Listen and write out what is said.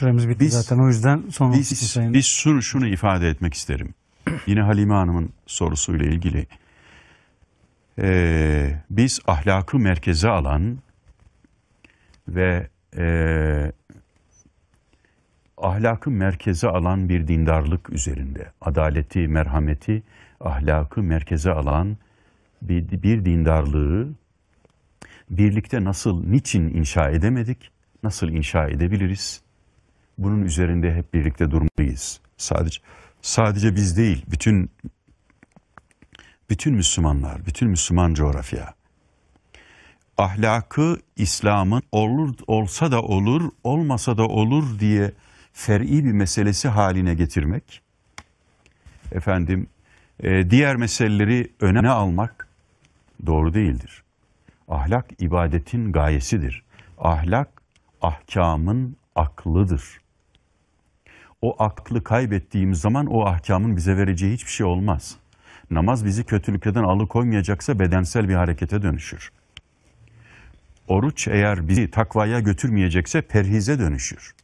Süremiz bitti biz, zaten o yüzden son biz, biz şunu, şunu ifade etmek isterim. Yine Halime Hanım'ın sorusuyla ilgili. Ee, biz ahlakı merkeze alan ve e, ahlakı merkeze alan bir dindarlık üzerinde, adaleti, merhameti, ahlakı merkeze alan bir, bir dindarlığı birlikte nasıl, niçin inşa edemedik, nasıl inşa edebiliriz? bunun üzerinde hep birlikte durmalıyız. Sadece sadece biz değil, bütün bütün Müslümanlar, bütün Müslüman coğrafya. Ahlakı İslam'ın olur olsa da olur, olmasa da olur diye fer'i bir meselesi haline getirmek. Efendim, e, diğer meseleleri öne almak doğru değildir. Ahlak ibadetin gayesidir. Ahlak ahkamın aklıdır o aklı kaybettiğimiz zaman o ahkamın bize vereceği hiçbir şey olmaz. Namaz bizi kötülükten alıkoymayacaksa bedensel bir harekete dönüşür. Oruç eğer bizi takvaya götürmeyecekse perhize dönüşür.